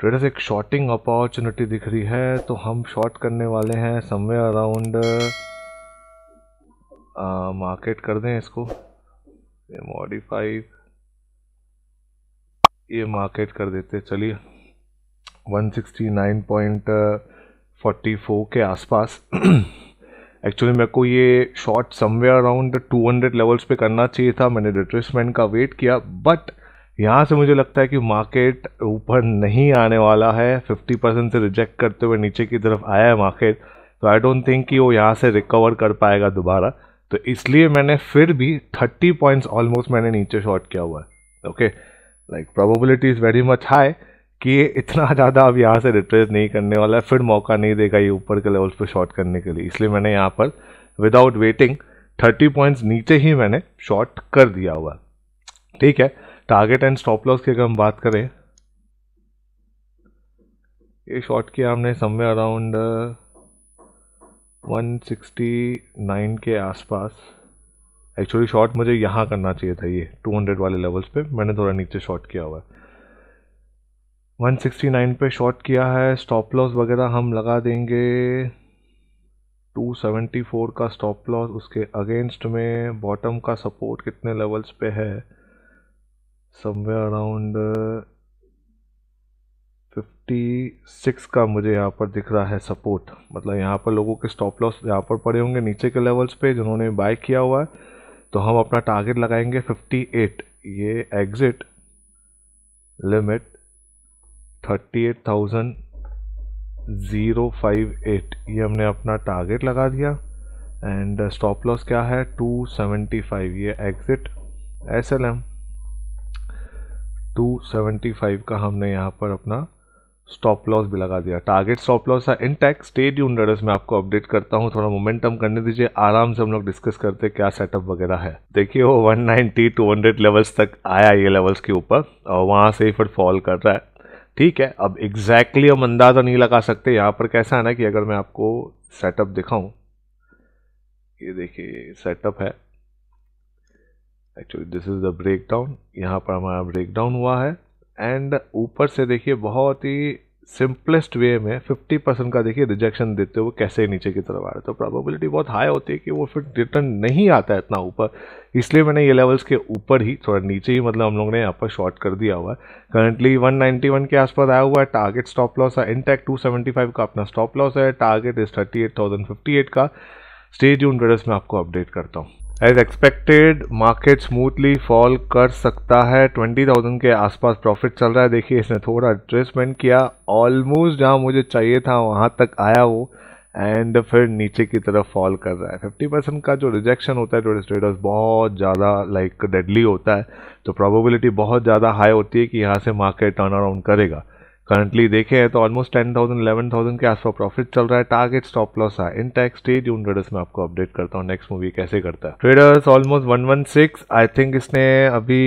Traders एक shorting opportunity दिख रही है तो हम शॉर्ट करने वाले हैं समवेयर अराउंड मार्केट कर दें इसको ये ये मार्केट कर देते चलिए 169.44 के आसपास एक्चुअली मेरे को ये शॉर्ट समवेयर अराउंड 200 लेवल्स पे करना चाहिए था मैंने रिट्रेसमेंट का वेट किया बट यहाँ से मुझे लगता है कि मार्केट ऊपर नहीं आने वाला है 50 परसेंट से रिजेक्ट करते हुए नीचे की तरफ आया है मार्केट तो आई डोंट थिंक कि वो यहाँ से रिकवर कर पाएगा दोबारा तो इसलिए मैंने फिर भी 30 पॉइंट्स ऑलमोस्ट मैंने नीचे शॉर्ट किया हुआ है okay like probability is very much high कि ये इतना ज़्यादा अब यहाँ से रिट्रेस नहीं करने वाला है फिर मौका नहीं देगा ये ऊपर के लेवल्स पर शॉर्ट करने के लिए इसलिए मैंने यहाँ पर विदाउट वेटिंग थर्टी पॉइंट्स नीचे ही मैंने शॉर्ट कर दिया हुआ ठीक है टारगेट एंड स्टॉप लॉस की अगर हम बात करें ये शॉर्ट किया हमने समवे अराउंड 169 के आसपास एक्चुअली शॉर्ट मुझे यहाँ करना चाहिए था ये 200 वाले लेवल्स पे मैंने थोड़ा नीचे शॉर्ट किया हुआ है 169 पे शॉर्ट किया है स्टॉप लॉस वगैरह हम लगा देंगे 274 का स्टॉप लॉस उसके अगेंस्ट में बॉटम का सपोर्ट कितने लेवल्स पे है समवेयर अराउंड फिफ्टी सिक्स का मुझे यहाँ पर दिख रहा है सपोर्ट मतलब यहाँ पर लोगों के स्टॉप लॉस यहाँ पर पड़े होंगे नीचे के लेवल्स पे जिन्होंने बाय किया हुआ है तो हम अपना टारगेट लगाएंगे फिफ्टी एट ये exit limit thirty eight thousand zero five eight ये हमने अपना टारगेट लगा दिया एंड स्टॉप लॉस क्या है टू सेवेंटी फाइव ये एग्ज़िट एस एल एम 275 का हमने यहाँ पर अपना स्टॉप लॉस भी लगा दिया टारगेट स्टॉप लॉस है टैक्स स्टेट यून ट्रेडर्स में आपको अपडेट करता हूँ थोड़ा मोमेंटम करने दीजिए आराम से हम लोग डिस्कस करते हैं क्या सेटअप वगैरह है देखिए वो 190 200 लेवल्स तक आया ये लेवल्स के ऊपर और वहाँ से ही फिर फॉल कर रहा है ठीक है अब एग्जैक्टली exactly हम अंदाज़ा नहीं लगा सकते यहाँ पर कैसा है ना कि अगर मैं आपको सेटअप दिखाऊँ ये देखिए सेटअप है actually this is the breakdown यहाँ पर हमारा ब्रेकडाउन हुआ है एंड ऊपर से देखिए बहुत ही सिंपलेस्ट वे में 50 परसेंट का देखिए रिजेक्शन देते हुए कैसे नीचे की तरफ आ रहे तो प्रोबेबिलिटी बहुत हाई होती है कि वो फिर रिटर्न नहीं आता है इतना ऊपर इसलिए मैंने ये लेवल्स के ऊपर ही थोड़ा नीचे ही मतलब हम लोग ने यहाँ पर शॉर्ट कर दिया हुआ है करंटली 191 के आसपास आया हुआ है टारगेट स्टॉप लॉस है इनटेक टू का अपना स्टॉप लॉस है टारगेट इज थर्टी का स्टेज यून में आपको अपडेट करता हूँ as expected market smoothly fall कर सकता है 20,000 के आसपास प्रॉफिट चल रहा है देखिए इसने थोड़ा एडजस्टमेंट किया ऑलमोस्ट जहाँ मुझे चाहिए था वहाँ तक आया वो एंड फिर नीचे की तरफ फॉल कर रहा है 50 परसेंट का जो रिजेक्शन होता है ट्रेड स्टेटस बहुत ज़्यादा लाइक डेडली होता है तो प्रोबेबिलिटी बहुत ज़्यादा हाई होती है कि यहाँ से मार्केट टर्न अराउंड करेगा करंटली देखें तो almost ten thousand eleven thousand के आसपास प्रॉफिट चल रहा है टारगेट स्टॉप लॉस है इन टैक्स स्टेज यून ट्रेडर्स में आपको अपडेट करता हूँ नेक्स्ट मूवी कैसे करता है traders almost one one six I think इसने अभी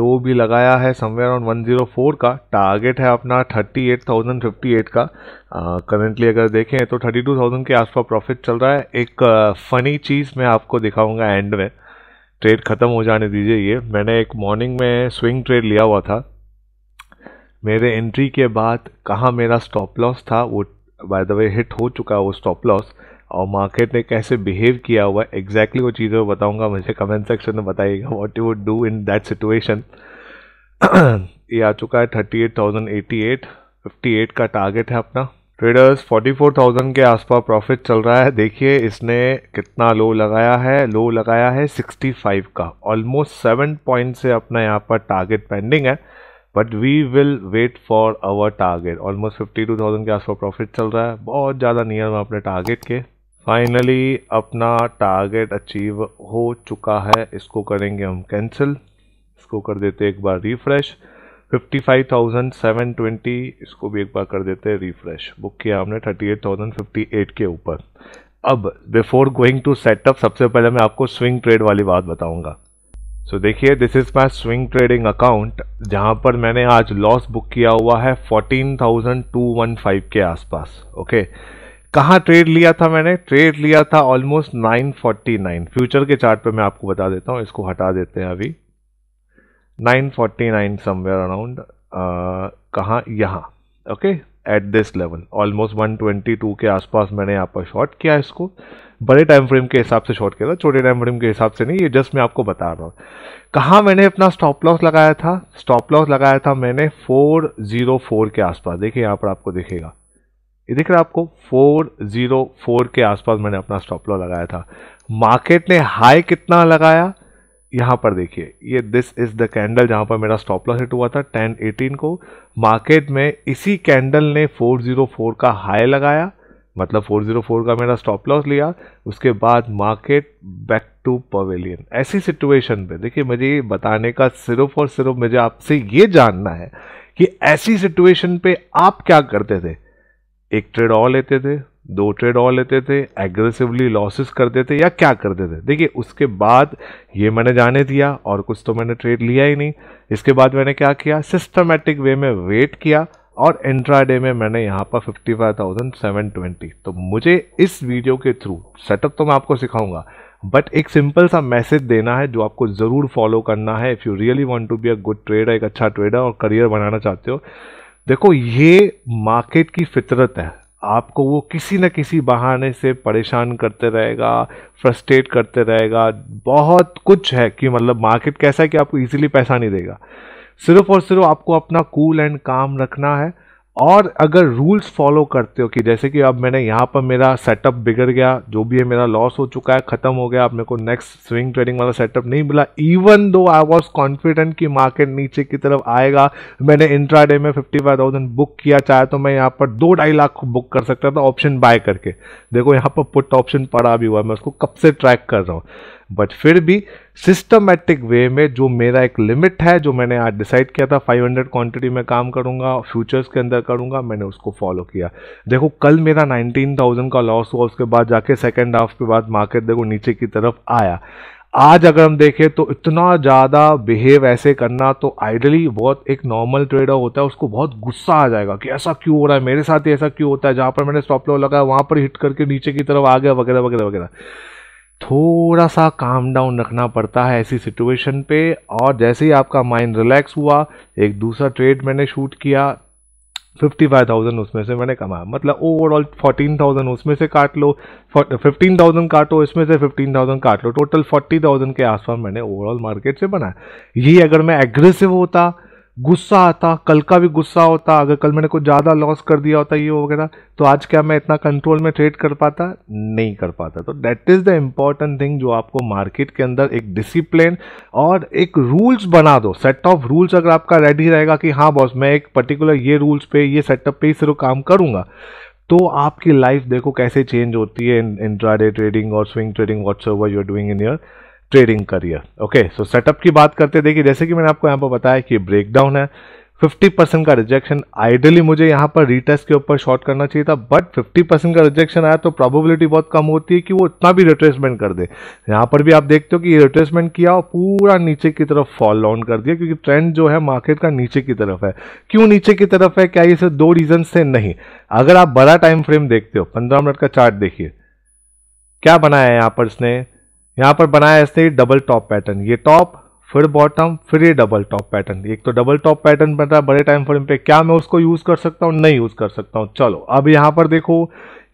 लो भी लगाया है somewhere on one zero four का टारगेट है अपना thirty eight thousand fifty eight का करंटली uh, अगर देखें तो थर्टी टू थाउजेंड के आसपास प्रॉफिट चल रहा है एक फनी uh, चीज़ मैं आपको दिखाऊंगा एंड में ट्रेड ख़त्म हो जाने दीजिए ये मैंने एक मॉर्निंग में स्विंग ट्रेड लिया हुआ था मेरे एंट्री के बाद कहाँ मेरा स्टॉप लॉस था वो बाय द वे हिट हो चुका है वो स्टॉप लॉस और मार्केट ने कैसे बिहेव किया हुआ एग्जैक्टली exactly वो चीज़ें बताऊँगा बताऊंगा मुझे कमेंट सेक्शन में बताइएगा what you would do in that situation ये आ चुका है thirty eight thousand eighty eight fifty eight का टारगेट है अपना ट्रेडर्स फोर्टी फोर थाउजेंड के आसपास प्रॉफिट चल रहा है देखिए इसने कितना लो लगाया है लो लगाया है सिक्सटी फाइव का ऑलमोस्ट सेवन पॉइंट से अपना यहाँ पर टारगेट पेंडिंग है but we will wait for our target almost fifty two thousand के आसपास प्रॉफिट चल रहा है बहुत ज़्यादा नियर में अपने टारगेट के फाइनली अपना टारगेट अचीव हो चुका है इसको करेंगे हम कैंसिल इसको कर देते एक बार रिफ्रेश ट्वेंटी इसको भी एक बार कर देते हैं रिफ्रेश बुक किया हमने thirty eight thousand fifty eight के ऊपर अब बिफोर गोइंग टू सेटअप सबसे पहले मैं आपको स्विंग ट्रेड वाली बात बताऊंगा सो देखिए this is my swing trading account जहां पर मैंने आज लॉस बुक किया हुआ है 14,215 के आसपास ओके okay? कहाँ ट्रेड लिया था मैंने ट्रेड लिया था ऑलमोस्ट 949 फ्यूचर के चार्ट पे मैं आपको बता देता हूँ इसको हटा देते हैं अभी 949 समवेयर अराउंड कहा यहाँ okay at this level almost 122 के आसपास मैंने यहाँ पर शॉर्ट किया इसको बड़े टाइम फ्रेम के हिसाब से शॉर्ट किया था छोटे टाइम फ्रेम के हिसाब से नहीं ये जस्ट मैं आपको बता रहा हूँ कहाँ मैंने अपना स्टॉप लॉस लगाया था स्टॉप लॉस लगाया था मैंने 404 के आसपास देखिए यहाँ पर आपको दिखेगा ये दिख रहा है आपको 404 के आसपास मैंने अपना स्टॉप लॉस लगाया था मार्केट ने हाई कितना लगाया यहाँ पर देखिए ये दिस इज़ द कैंडल जहाँ पर मेरा स्टॉप लॉस हिट हुआ था एटीन को मार्केट में इसी कैंडल ने फोर का हाई लगाया मतलब 404 का मेरा स्टॉप लॉस लिया उसके बाद मार्केट बैक टू पवेलियन ऐसी सिचुएशन पे देखिए मुझे बताने का सिर्फ और सिर्फ मुझे आपसे ये जानना है कि ऐसी सिचुएशन पे आप क्या करते थे एक ट्रेड और लेते थे दो ट्रेड और लेते थे एग्रेसिवली लॉसेस करते थे या क्या करते थे देखिए उसके बाद ये मैंने जाने दिया और कुछ तो मैंने ट्रेड लिया ही नहीं इसके बाद मैंने क्या किया सिस्टमेटिक वे में वेट किया और एंड्राइडे में मैंने यहाँ पर 55,720 तो मुझे इस वीडियो के थ्रू सेटअप तो मैं आपको सिखाऊंगा बट एक सिंपल सा मैसेज देना है जो आपको ज़रूर फॉलो करना है if you really want to be a good trader एक अच्छा ट्रेडर और करियर बनाना चाहते हो देखो ये मार्केट की फितरत है आपको वो किसी न किसी बहाने से परेशान करते रहेगा फ्रस्ट्रेट करते रहेगा बहुत कुछ है कि मतलब मार्केट कैसा है कि आपको ईजिली पैसा नहीं देगा सिर्फ और सिर्फ आपको अपना कूल एंड काम रखना है और अगर रूल्स फॉलो करते हो कि जैसे कि अब मैंने यहाँ पर मेरा सेटअप बिगड़ गया जो भी है मेरा लॉस हो चुका है ख़त्म हो गया अब मेरे को नेक्स्ट स्विंग ट्रेडिंग वाला सेटअप नहीं मिला even though I was confident कि मार्केट नीचे की तरफ आएगा मैंने इंट्रा डे में फिफ्टी फाइव थाउजेंड बुक किया चाहे तो मैं यहाँ पर दो ढाई लाख बुक कर सकता था ऑप्शन बाय करके देखो यहाँ पर पुट ऑप्शन पड़ा भी हुआ मैं उसको कब से ट्रैक कर रहा हूँ बट फिर भी सिस्टमेटिक वे में जो मेरा एक लिमिट है जो मैंने आज डिसाइड किया था 500 क्वांटिटी में काम करूंगा फ्यूचर्स के अंदर करूंगा मैंने उसको फॉलो किया देखो कल मेरा 19,000 का लॉस हुआ उसके बाद जाके सेकेंड हाफ के बाद मार्केट देखो नीचे की तरफ आया आज अगर हम देखें तो इतना ज़्यादा बिहेव ऐसे करना तो आइडली बहुत एक नॉर्मल ट्रेडर होता है उसको बहुत गुस्सा आ जाएगा कि ऐसा क्यों हो रहा है मेरे साथ ही ऐसा क्यों होता है जहाँ पर मैंने स्टॉप लॉ लगाया वहाँ पर हिट करके नीचे की तरफ आ गया वगैरह वगैरह वगैरह थोड़ा सा काम डाउन रखना पड़ता है ऐसी सिचुएशन पे और जैसे ही आपका माइंड रिलैक्स हुआ एक दूसरा ट्रेड मैंने शूट किया फिफ्टी फाइव थाउजेंड उसमें से मैंने कमाया मतलब ओवरऑल फोर्टीन थाउजेंड उसमें से काट लो फिफ्टीन थाउजेंड काटो इसमें से 15,000 थाउजेंड काट लो टोटल फोर्टी थाउजेंड के आसपास मैंने ओवरऑल मार्केट से बनाया ये अगर मैं एग्रेसिव होता गुस्सा आता कल का भी गुस्सा होता अगर कल मैंने कुछ ज़्यादा लॉस कर दिया होता ये वगैरह तो आज क्या मैं इतना कंट्रोल में ट्रेड कर पाता नहीं कर पाता तो that is the important thing जो आपको मार्केट के अंदर एक डिसिप्लिन और एक रूल्स बना दो सेट ऑफ रूल्स अगर आपका रेडी रहेगा कि हाँ बॉस मैं एक पर्टिकुलर ये रूल्स पे ये सेटअप पे ही सिर्फ काम करूँगा तो आपकी लाइफ देखो कैसे चेंज होती है इन इंट्राडे ट्रेडिंग और swing trading whatever you are doing in your trading career okay so setup की बात करते देखिए जैसे कि मैंने आपको यहाँ पर बताया कि ब्रेकडाउन है 50 परसेंट का रिजेक्शन आइडियली मुझे यहाँ पर रिटेस्ट के ऊपर शॉर्ट करना चाहिए था बट 50 परसेंट का रिजेक्शन आया तो प्रोबेबिलिटी बहुत कम होती है कि वो इतना भी रिट्रेसमेंट कर दे यहाँ पर भी आप देखते हो कि रिट्रेसमेंट किया और पूरा नीचे की तरफ फॉल डाउन कर दिया क्योंकि ट्रेंड जो है मार्केट का नीचे की तरफ है क्यों नीचे की तरफ है क्या ये सिर्फ दो रीजन से नहीं अगर आप बड़ा टाइम फ्रेम देखते हो पंद्रह मिनट का चार्ट देखिए क्या बनाया है यहाँ पर इसने यहां पर बनाया ऐसे ही डबल टॉप पैटर्न ये टॉप फिर बॉटम फिर ये डबल टॉप पैटर्न एक तो डबल टॉप पैटर्न बन रहा है बड़े टाइम फ्रेम पे क्या मैं उसको यूज़ कर सकता हूँ नहीं यूज़ कर सकता हूं चलो अब यहां पर देखो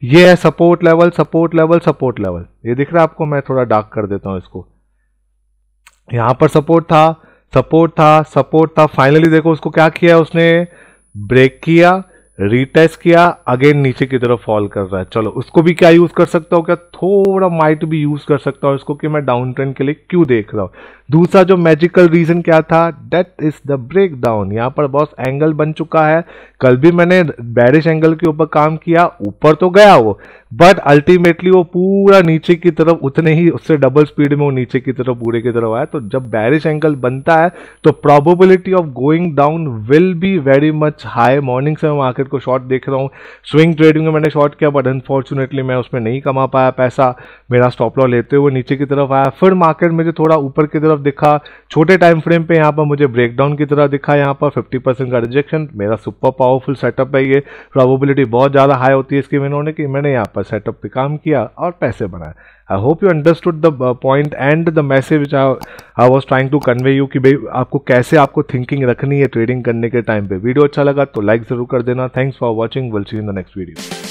ये है support level support level support level ये दिख रहा है आपको मैं थोड़ा डार्क कर देता हूं इसको यहां पर सपोर्ट था सपोर्ट था सपोर्ट था फाइनली देखो उसको क्या किया उसने ब्रेक किया रिटेस्ट किया अगेन नीचे की तरफ फॉल कर रहा है चलो उसको भी क्या यूज कर सकता हूँ क्या थोड़ा माइट भी यूज कर सकता हूँ इसको कि मैं डाउन ट्रेंड के लिए क्यों देख रहा हूँ दूसरा जो मैजिकल रीजन क्या था that is the break down यहाँ पर बॉस एंगल बन चुका है कल भी मैंने बैरिश एंगल के ऊपर काम किया ऊपर तो गया वो बट अल्टीमेटली वो पूरा नीचे की तरफ उतने ही उससे डबल स्पीड में वो नीचे की तरफ पूरे की तरफ आया तो जब बैरिश एंकल बनता है तो probability of going down will be very much high morning से मैं मार्केट को शॉर्ट देख रहा हूँ स्विंग ट्रेडिंग में मैंने शॉर्ट किया बट अनफॉर्चुनेटली मैं उसमें नहीं कमा पाया पैसा मेरा स्टॉप लॉ लेते हुए नीचे की तरफ आया फिर मार्केट मुझे थोड़ा ऊपर की तरफ दिखा छोटे टाइम फ्रेम पे यहाँ पर मुझे ब्रेकडाउन की तरह दिखा यहाँ पर फिफ्टी परसेंट का रिजेक्शन मेरा सुपर पावरफुल सेटअप है ये प्रॉबिलिटी बहुत ज़्यादा हाई होती है इसकी मैंने होने की मैंने यहाँ पर पर सेटअप पे काम किया और पैसे बनाए I hope you understood the point and the message which I was trying to convey you कि भाई आपको कैसे आपको थिंकिंग रखनी है ट्रेडिंग करने के टाइम पे वीडियो अच्छा लगा तो लाइक ज़रूर कर देना thanks for watching will see in the next video